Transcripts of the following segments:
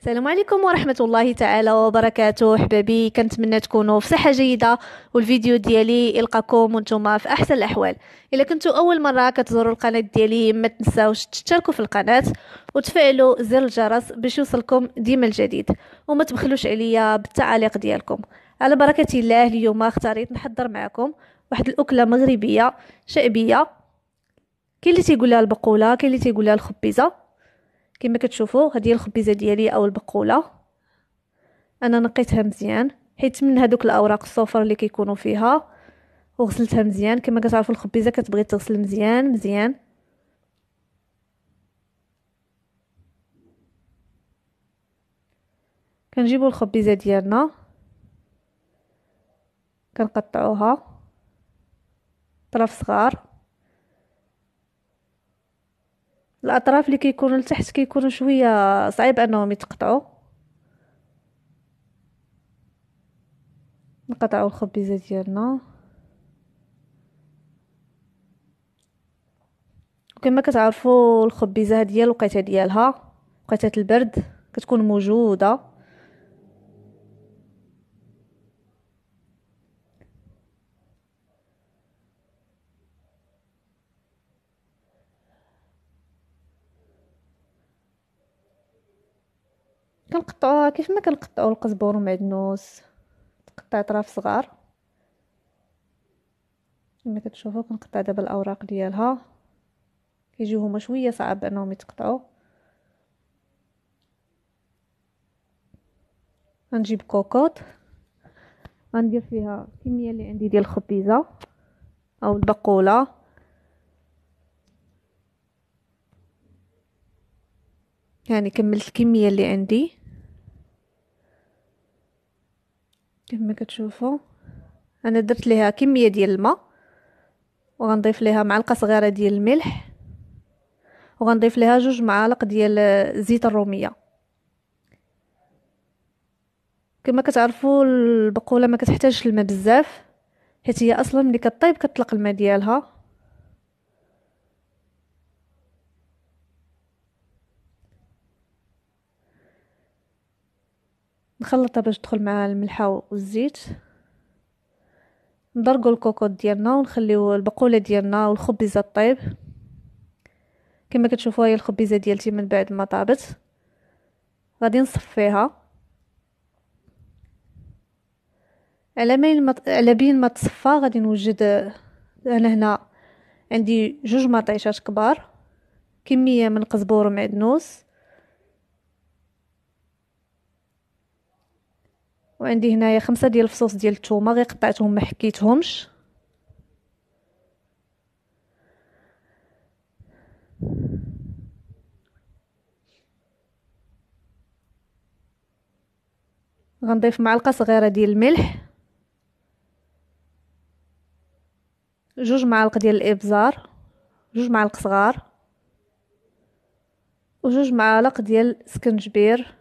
السلام عليكم ورحمة الله تعالى وبركاته حبابي كنتمنى تكونوا في صحة جيدة والفيديو ديالي يلقاكم وانتم في أحسن الأحوال إلا كنتوا أول مرة كتزوروا القناة ديالي ما تنساوش تشتركوا في القناة وتفعلوا زر الجرس باش يوصلكم ديما الجديد وما تبخلوش عليا بالتعاليق ديالكم على بركة الله اليوم اختاريت نحضر معكم واحد الأكلة مغربية شعبية كاين اللي تيقولها البقولة كاين اللي تيقولها الخبيزة كما كتشوفوا هذه الخبيزه ديالي او البقوله انا نقيتها مزيان حيت من هذوك الاوراق الصفر اللي كيكونوا فيها وغسلتها مزيان كما كتعرفوا الخبيزه كتبغي تغسل مزيان مزيان كنجيبوا الخبيزه ديالنا كنقطعوها طرف صغار الاطراف اللي كيكونوا لتحت كيكونوا شويه صعيب انهم يتقطعوا نقطعوا الخبيزه ديالنا كما كتعرفوا الخبيزه ديال الوقيته ديالها وقيته البرد كتكون موجوده كنقطعوها كيف ما كنقطعو القزبر والمعدنوس تقطع اطراف صغار كما كتشوفوا كنقطع دابا الاوراق ديالها كيجيو هما شويه صعب انهم يتقطعوا غنجيب كوكوط غندير فيها الكميه اللي عندي ديال الخبيزه او البقوله يعني كملت الكميه اللي عندي ما كتشوفوا انا درت ليها كميه ديال الماء وغنضيف ليها معلقه صغيره ديال الملح وغنضيف ليها جوج معالق ديال زيت الروميه كما كتعرفوا البقوله ما كتحتاجش الماء بزاف حيت هي اصلا ملي كطيب كتطلق الماء ديالها نخلطها باش تدخل مع الملحه والزيت نضرقوا الكوكوط ديالنا ونخليو البقوله ديالنا والخبزه طيب كما كتشوفوا هي الخبيزه ديالتي من بعد ما طابت غادي نصفيها على ما على بين ما تصفى غادي نوجد انا هنا عندي جوج مطيشات كبار كميه من القزبور ومعدنوس وعندي هنايا خمسة ديال الفصوص ديال الثومه غير قطعتهم ما حكيتهمش غنضيف معلقه صغيره ديال الملح جوج معالق ديال الابزار جوج معالق صغار وجوج معالق ديال سكنجبير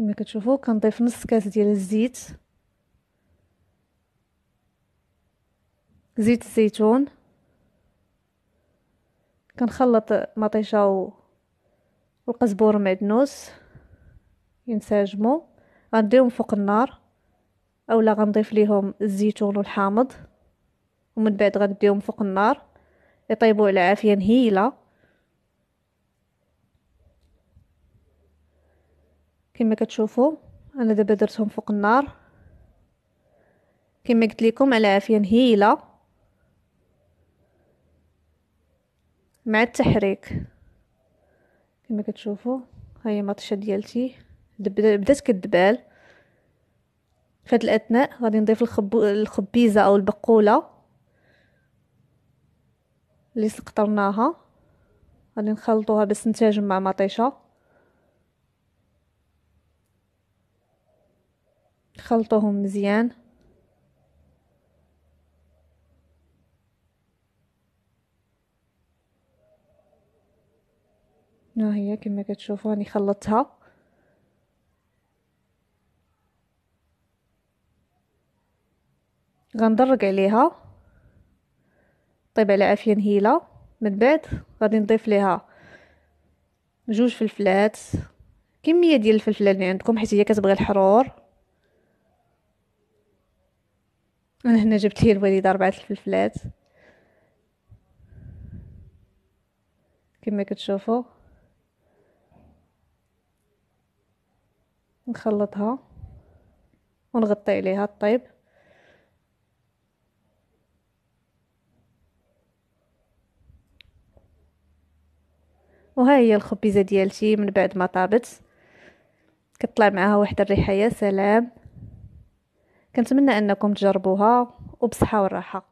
كما كتشوفوا كنضيف نص كاس ديال الزيت زيت الزيتون كنخلط مطيشه والقزبور معدنوس ينسجموا غنديهم فوق النار اولا غنضيف ليهم الزيتون والحامض ومن بعد غنديهم فوق النار يطيبوا على عافيه نهيله كما كتشوفوا انا دابا درتهم فوق النار كما قلت لكم على عافيه نهيله مع التحريك كما كتشوفوا ها هي مطشه ديالتي بدات كدبال في هاد الاثناء غادي نضيف الخبو... الخبيزه او البقوله اللي سقطرناها غادي نخلطوها باش نتاجم مع مطيشه خلطهم مزيان ها هي كما كتشوفوا راني خلطتها غندرق عليها طيب على عافيه نهيله من بعد غادي نضيف ليها جوج فلفلات كميه ديال الفلفله اللي عندكم حيت هي كتبغي الحرور انا هنا جبت لي الوالده اربعه الفلفلات كما كتشوفوا نخلطها ونغطي عليها الطيب وها هي الخبيزه ديالتي من بعد ما طابت كطلع معها واحد الريحه يا سلام كنتمنى انكم تجربوها وبصحه والراحه